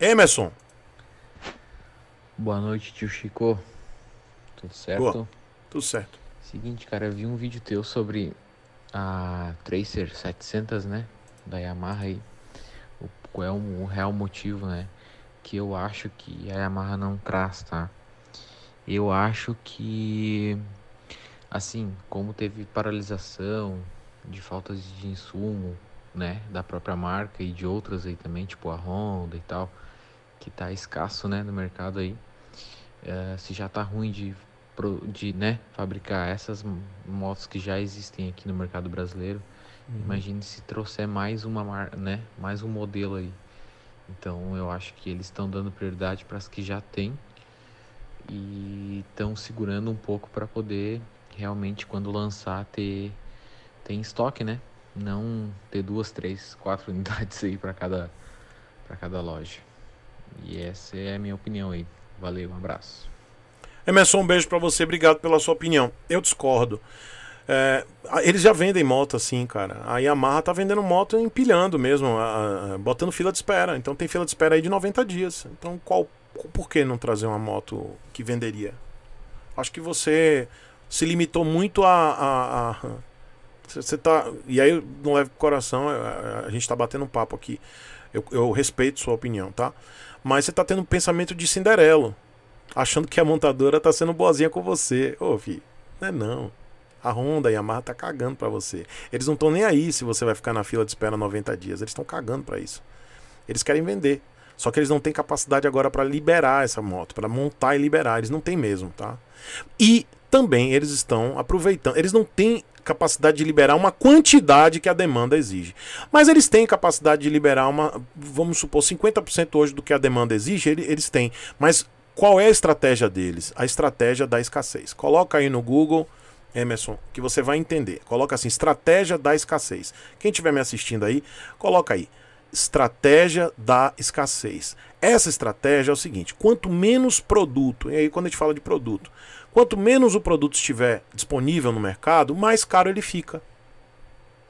Emerson. Boa noite, tio Chico. Tudo certo? Boa. Tudo certo. Seguinte, cara, eu vi um vídeo teu sobre a Tracer 700, né? Da Yamaha aí. O, qual é o, o real motivo, né? Que eu acho que a Yamaha não traz, tá? Eu acho que, assim, como teve paralisação de faltas de insumo, né? Da própria marca e de outras aí também, tipo a Honda e tal que tá escasso, né, no mercado aí. É, se já tá ruim de, de né, fabricar essas motos que já existem aqui no mercado brasileiro, uhum. imagine se trouxer mais uma marca, né, mais um modelo aí. Então eu acho que eles estão dando prioridade para as que já tem e estão segurando um pouco para poder realmente quando lançar ter tem estoque, né? Não ter duas, três, quatro unidades aí para cada para cada loja. E essa é a minha opinião aí. Valeu, um abraço. Emerson, um beijo para você, obrigado pela sua opinião. Eu discordo. É, eles já vendem moto assim, cara. A Yamaha tá vendendo moto empilhando mesmo, a, a, botando fila de espera. Então tem fila de espera aí de 90 dias. Então qual, por que não trazer uma moto que venderia? Acho que você se limitou muito a. você tá. E aí, não leve pro coração, a, a, a gente tá batendo um papo aqui. Eu, eu respeito sua opinião, tá? Mas você tá tendo um pensamento de Cinderelo, achando que a montadora tá sendo boazinha com você. Ô, filho, não é não. A Honda e a Yamaha tá cagando para você. Eles não estão nem aí se você vai ficar na fila de espera 90 dias. Eles estão cagando para isso. Eles querem vender. Só que eles não têm capacidade agora para liberar essa moto, para montar e liberar. Eles não têm mesmo, tá? E também eles estão aproveitando. Eles não têm capacidade de liberar uma quantidade que a demanda exige. Mas eles têm capacidade de liberar uma, vamos supor, 50% hoje do que a demanda exige, eles têm. Mas qual é a estratégia deles? A estratégia da escassez. Coloca aí no Google, Emerson, que você vai entender. Coloca assim, estratégia da escassez. Quem estiver me assistindo aí, coloca aí. Estratégia da escassez. Essa estratégia é o seguinte: quanto menos produto, e aí quando a gente fala de produto, Quanto menos o produto estiver disponível no mercado, mais caro ele fica.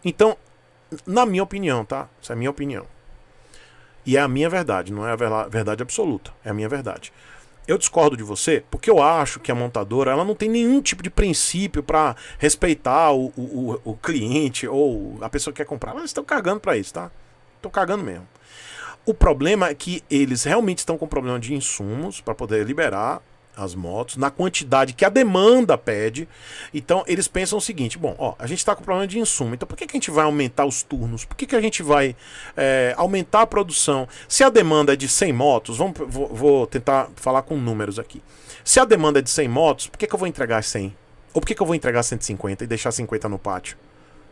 Então, na minha opinião, tá? Isso é a minha opinião. E é a minha verdade, não é a verdade absoluta, é a minha verdade. Eu discordo de você porque eu acho que a montadora ela não tem nenhum tipo de princípio para respeitar o, o, o, cliente ou a pessoa que quer comprar. Elas estão cagando para isso, tá? Estão cagando mesmo. O problema é que eles realmente estão com problema de insumos para poder liberar as motos, na quantidade que a demanda pede. Então, eles pensam o seguinte: bom, ó, a gente está com problema de insumo, então por que, que a gente vai aumentar os turnos? Por que, que a gente vai é, aumentar a produção? Se a demanda é de 100 motos, vamos, vou, vou, tentar falar com números aqui. Se a demanda é de 100 motos, por que, que eu vou entregar 100? Ou por que, que eu vou entregar 150 e deixar 50 no pátio?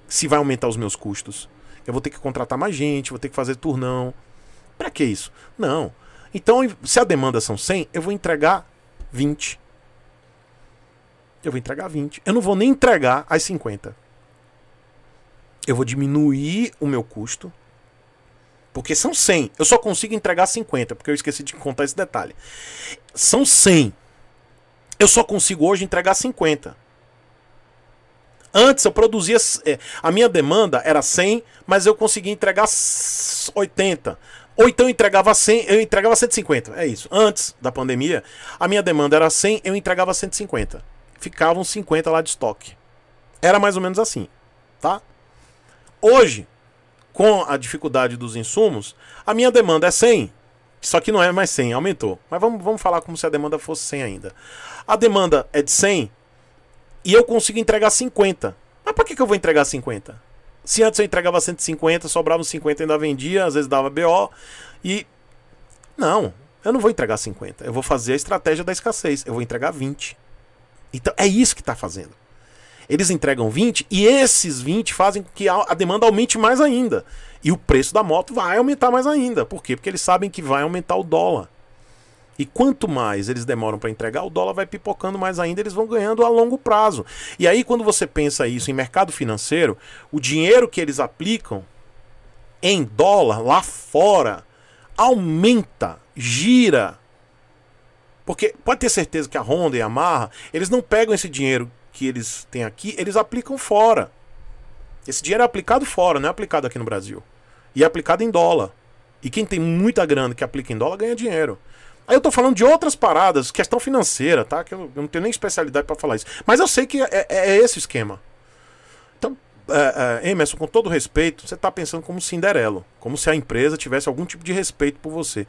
Se vai aumentar os meus custos? Eu vou ter que contratar mais gente, vou ter que fazer turnão. Para que isso? Não. Então, se a demanda são 100, eu vou entregar 20. Eu vou entregar 20. Eu não vou nem entregar as 50. Eu vou diminuir o meu custo. Porque são 100. Eu só consigo entregar 50, porque eu esqueci de contar esse detalhe. São 100. Eu só consigo hoje entregar 50. Antes eu produzia. É, a minha demanda era 100, mas eu conseguia entregar 80. Ou então eu entregava 100, eu entregava 150. É isso. Antes da pandemia, a minha demanda era 100, eu entregava 150. Ficavam 50 lá de estoque. Era mais ou menos assim, tá? Hoje, com a dificuldade dos insumos, a minha demanda é 100. Só que não é mais 100, aumentou. Mas vamos, vamos falar como se a demanda fosse 100 ainda. A demanda é de 100 e eu consigo entregar 50. Mas por que, que eu vou entregar 50? Se antes eu entregava 150, sobrava uns 50 ainda vendia, às vezes dava BO. E. Não, eu não vou entregar 50. Eu vou fazer a estratégia da escassez. Eu vou entregar 20. Então é isso que está fazendo. Eles entregam 20 e esses 20 fazem com que a demanda aumente mais ainda. E o preço da moto vai aumentar mais ainda. Por quê? Porque eles sabem que vai aumentar o dólar. E quanto mais eles demoram para entregar, o dólar vai pipocando mais ainda, eles vão ganhando a longo prazo. E aí, quando você pensa isso em mercado financeiro, o dinheiro que eles aplicam em dólar lá fora aumenta, gira. Porque pode ter certeza que a Honda e a Marra, eles não pegam esse dinheiro que eles têm aqui, eles aplicam fora. Esse dinheiro é aplicado fora, não é aplicado aqui no Brasil. E é aplicado em dólar. E quem tem muita grana que aplica em dólar ganha dinheiro. Aí eu tô falando de outras paradas, questão financeira, tá? Que eu, eu não tenho nem especialidade para falar isso. Mas eu sei que é, é, é esse o esquema. Então, é, é, Emerson, com todo respeito, você tá pensando como Cinderelo. Como se a empresa tivesse algum tipo de respeito por você.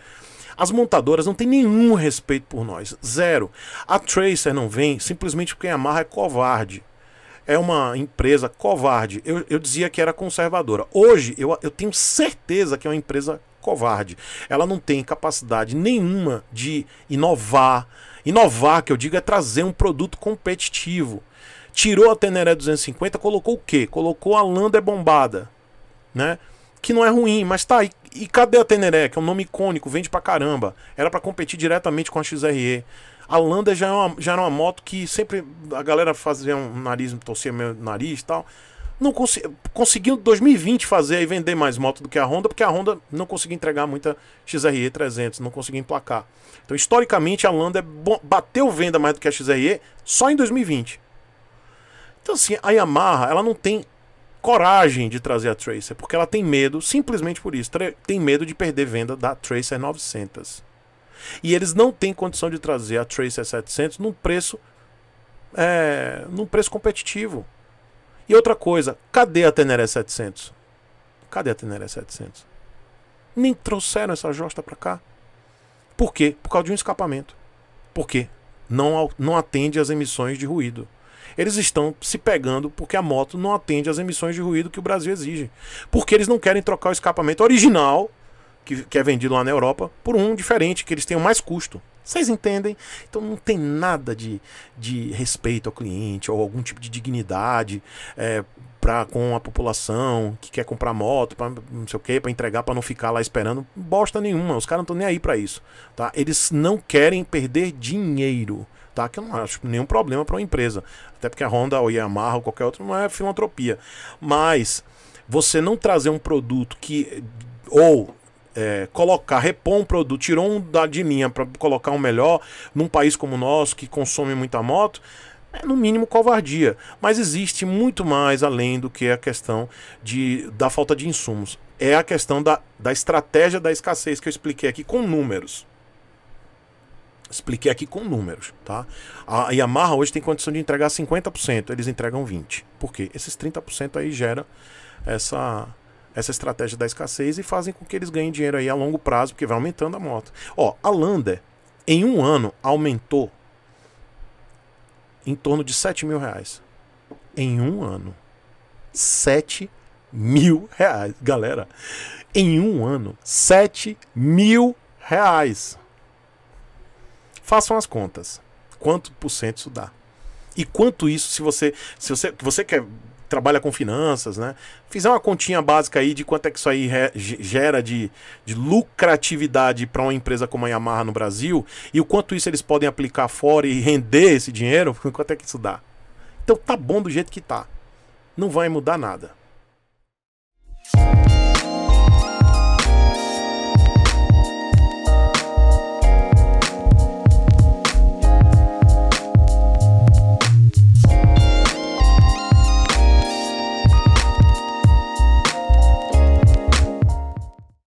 As montadoras não têm nenhum respeito por nós. Zero. A Tracer não vem simplesmente porque a Yamaha é covarde. É uma empresa covarde. Eu, eu dizia que era conservadora. Hoje, eu, eu tenho certeza que é uma empresa covarde. Ela não tem capacidade nenhuma de inovar. Inovar, que eu digo, é trazer um produto competitivo. Tirou a Teneré 250, colocou o quê? Colocou a Lander bombada, né? Que não é ruim, mas tá aí. E, cadê a Teneré, que é um nome icônico, vende pra caramba. Era para competir diretamente com a XRE. A Lander já, é já era uma moto que sempre a galera fazia um nariz, torcia meu nariz e tal não cons conseguiu em 2020 fazer e vender mais moto do que a Honda, porque a Honda não conseguiu entregar muita XRE 300, não conseguiu emplacar. Então, historicamente, a Landa é bateu venda mais do que a XRE só em 2020. Então, assim, a Yamaha, ela não tem coragem de trazer a Tracer, porque ela tem medo, simplesmente por isso, tem medo de perder venda da Tracer 900. E eles não têm condição de trazer a Tracer 700 num preço, é, num preço competitivo. E outra coisa, cadê a Teneré 700? Cadê a Teneré 700? Nem trouxeram essa josta para cá. Por quê? Por causa de um escapamento. Por quê? Não, não atende às emissões de ruído. Eles estão se pegando porque a moto não atende às emissões de ruído que o Brasil exige. Porque eles não querem trocar o escapamento original, que, que é vendido lá na Europa, por um diferente, que eles tenham mais custo. Vocês entendem? Então não tem nada de, de respeito ao cliente ou algum tipo de dignidade é, pra, com a população que quer comprar moto, pra, não sei o que, para entregar, para não ficar lá esperando. Bosta nenhuma, os caras não estão nem aí para isso. Tá? Eles não querem perder dinheiro. Tá? Que eu não acho nenhum problema para uma empresa. Até porque a Honda ou Yamaha ou qualquer outro não é filantropia. Mas você não trazer um produto que. Ou é, colocar, repor um produto, tirou um da de linha para colocar um melhor num país como o nosso que consome muita moto, é no mínimo covardia. Mas existe muito mais além do que a questão de, da falta de insumos. É a questão da, da estratégia da escassez que eu expliquei aqui com números. Expliquei aqui com números, tá? A Yamaha hoje tem condição de entregar 50%, eles entregam 20%. Por quê? Esses 30% aí gera essa essa estratégia da escassez e fazem com que eles ganhem dinheiro aí a longo prazo, porque vai aumentando a moto. Ó, a Lander, em um ano, aumentou em torno de 7 mil reais. Em um ano. 7 mil reais. Galera, em um ano, 7 mil reais. Façam as contas. Quanto por cento isso dá? E quanto isso, se você, se você, você quer trabalha com finanças, né? Fizer uma continha básica aí de quanto é que isso aí gera de, de lucratividade para uma empresa como a Yamaha no Brasil e o quanto isso eles podem aplicar fora e render esse dinheiro, quanto é que isso dá? Então tá bom do jeito que tá. Não vai mudar nada.